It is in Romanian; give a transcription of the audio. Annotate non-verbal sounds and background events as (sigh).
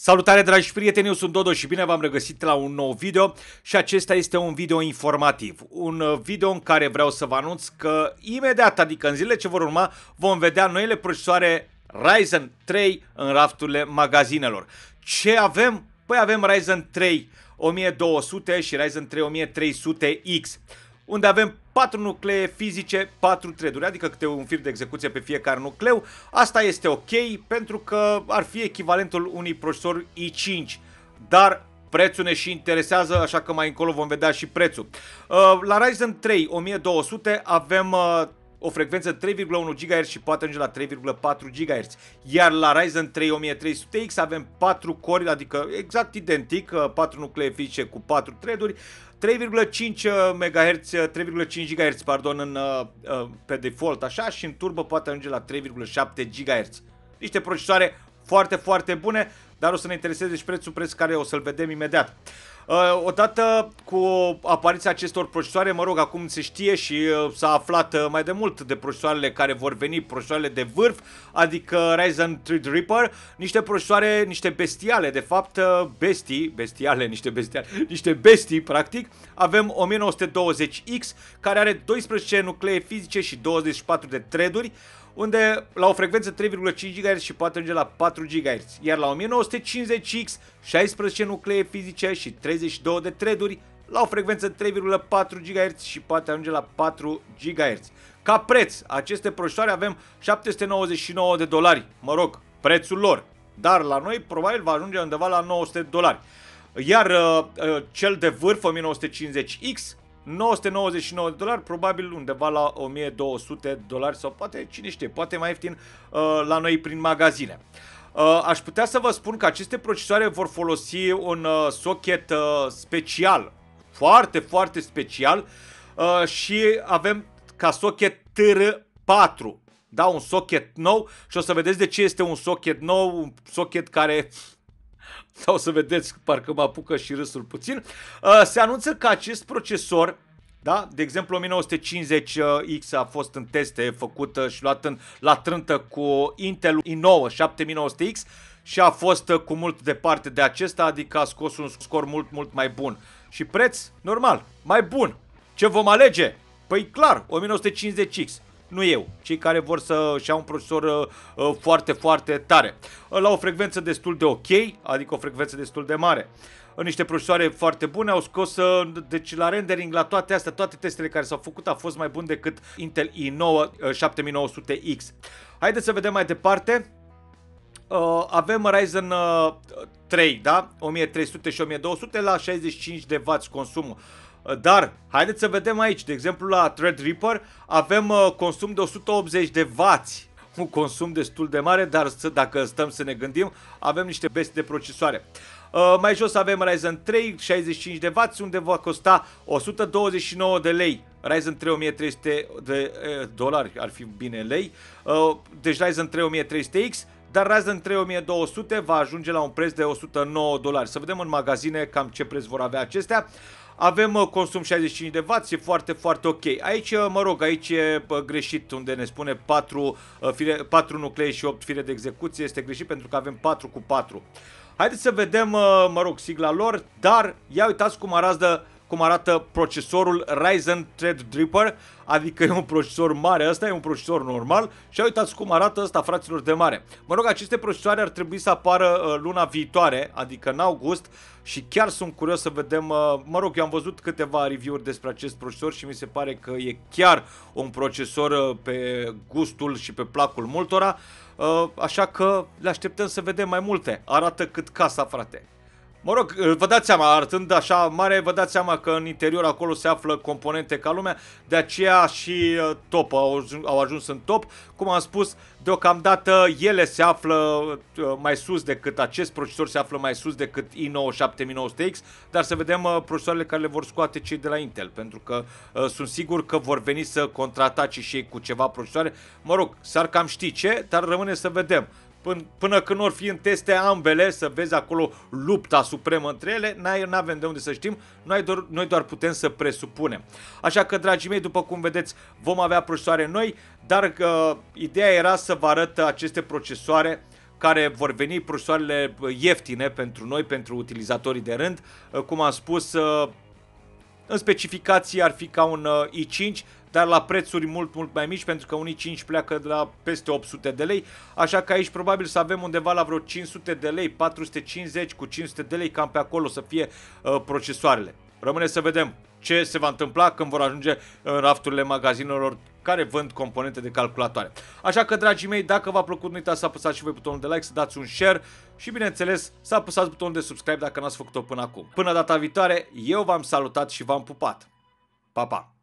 Salutare dragi prieteni, eu sunt Dodo și bine v-am regăsit la un nou video și acesta este un video informativ. Un uh, video în care vreau să vă anunț că imediat, adică în zilele ce vor urma, vom vedea noile procesoare Ryzen 3 în rafturile magazinelor. Ce avem? Păi avem Ryzen 3 1200 și Ryzen 3 1300X unde avem 4 nuclee fizice, 4 treduri, adică câte un fir de execuție pe fiecare nucleu. Asta este ok pentru că ar fi echivalentul unui procesor i5, dar prețul ne și interesează, așa că mai încolo vom vedea și prețul. Uh, la Ryzen 3 1200 avem uh, o frecvență 3,1 GHz și poate ajunge la 3,4 GHz. Iar la Ryzen 3 1300X avem 4 core, adică exact identic, 4 uh, nuclee fizice cu 4 threaduri, 3,5 MHz, 3,5 GHz, pardon, în, uh, uh, pe default așa și în turbo poate ajunge la 3,7 GHz. Niște procesoare foarte, foarte bune, dar o să ne intereseze și prețul, preț care o să-l vedem imediat. Uh, odată cu apariția acestor procesoare, mă rog, acum se știe și uh, s-a aflat uh, mai de mult de procesoarele care vor veni, procesoarele de vârf, adică Ryzen Threadripper, niște procesoare, niște bestiale, de fapt, uh, bestii, bestiale, (laughs) niște bestiale, niște bestii, practic. Avem 1920X, care are 12 nuclee fizice și 24 de treduri, unde la o frecvență 3,5 GHz și poate ajunge la 4 GHz, iar la 1950X 16 nuclee fizice și 32 de treduri la o frecvență 3,4 GHz și poate ajunge la 4 GHz. Ca preț, aceste proștoare avem 799 de dolari, mă rog, prețul lor, dar la noi probabil va ajunge undeva la 900 de dolari. Iar uh, uh, cel de vârf 1950X 999 de dolari, probabil undeva la 1200 de dolari sau poate, cine știe, poate mai ieftin uh, la noi prin magazine. Uh, aș putea să vă spun că aceste procesoare vor folosi un uh, socket special, foarte, foarte special și avem ca socket TR4, da, un socket nou și o să vedeți de ce este un socket nou, un socket care sau să vedeți, parcă mă apucă și râsul puțin, uh, se anunță că acest procesor da? De exemplu, 1950X uh, a fost în teste făcută și luat în, la trântă cu Intel i9 7900X și a fost uh, cu mult departe de acesta, adică a scos un scor mult, mult mai bun. Și preț, normal, mai bun. Ce vom alege? Păi clar, 1950X nu eu, cei care vor să-și iau un procesor uh, uh, foarte, foarte tare, uh, la o frecvență destul de ok, adică o frecvență destul de mare niște procesoare foarte bune, au scos, deci la rendering, la toate astea, toate testele care s-au făcut a fost mai bun decât Intel i9 7900X. Haideți să vedem mai departe. Uh, avem Ryzen uh, 3, da? 1300 și 1200 la 65 de W consumul. Uh, dar, haideți să vedem aici, de exemplu la Threadripper avem uh, consum de 180 de W. un consum destul de mare, dar să, dacă stăm să ne gândim, avem niște bestii de procesoare. Uh, mai jos avem Ryzen 3, 65W, unde va costa 129 de lei. Ryzen 3 1300 de eh, dolari, ar fi bine lei. Uh, deci Ryzen 3 1300X, dar Ryzen 3 1200 va ajunge la un preț de 109 dolari. Să vedem în magazine cam ce preț vor avea acestea. Avem uh, consum 65W, de e foarte, foarte ok. Aici, uh, mă rog, aici e uh, greșit unde ne spune 4, fire, 4 nuclei și 8 fire de execuție. Este greșit pentru că avem 4 cu 4. Haideți să vedem, mă rog, sigla lor, dar ia uitați cum arată cum arată procesorul Ryzen Threadripper, adică e un procesor mare, ăsta e un procesor normal și uitați cum arată ăsta fraților de mare. Mă rog, aceste procesoare ar trebui să apară uh, luna viitoare, adică în august și chiar sunt curios să vedem, uh, mă rog, eu am văzut câteva review-uri despre acest procesor și mi se pare că e chiar un procesor uh, pe gustul și pe placul multora, așa că le așteptăm să vedem mai multe. Arată cât casa, frate. Mă rog, vă dați seama, arătând așa mare, vă dați seama că în interior acolo se află componente ca lumea, de aceea și uh, top au ajuns, au ajuns în top. Cum am spus, deocamdată ele se află uh, mai sus decât acest procesor, se află mai sus decât i9-7900X, dar să vedem uh, procesoarele care le vor scoate cei de la Intel, pentru că sunt sigur că vor veni să contratace și ei cu ceva procesoare. Mă rog, s-ar cam ști ce, dar rămâne să vedem. Până, până când or fi în teste ambele, să vezi acolo lupta supremă între ele, nu avem de unde să știm, noi doar, noi doar putem să presupunem. Așa că, dragii mei, după cum vedeți, vom avea procesoare noi, dar uh, ideea era să vă arăt aceste procesoare care vor veni procesoarele uh, ieftine pentru noi, pentru utilizatorii de rând. Uh, cum am spus, uh, în specificații ar fi ca un uh, i5, dar la prețuri mult, mult mai mici, pentru că un i5 pleacă de la peste 800 de lei, așa că aici probabil să avem undeva la vreo 500 de lei, 450 cu 500 de lei, cam pe acolo să fie uh, procesoarele. Rămâne să vedem ce se va întâmpla când vor ajunge în uh, rafturile magazinelor care vând componente de calculatoare. Așa că, dragii mei, dacă v-a plăcut, nu uitați să apăsați și voi butonul de like, să dați un share și, bineînțeles, să apăsați butonul de subscribe dacă n-ați făcut-o până acum. Până data viitoare, eu v-am salutat și v-am pupat. Pa, pa!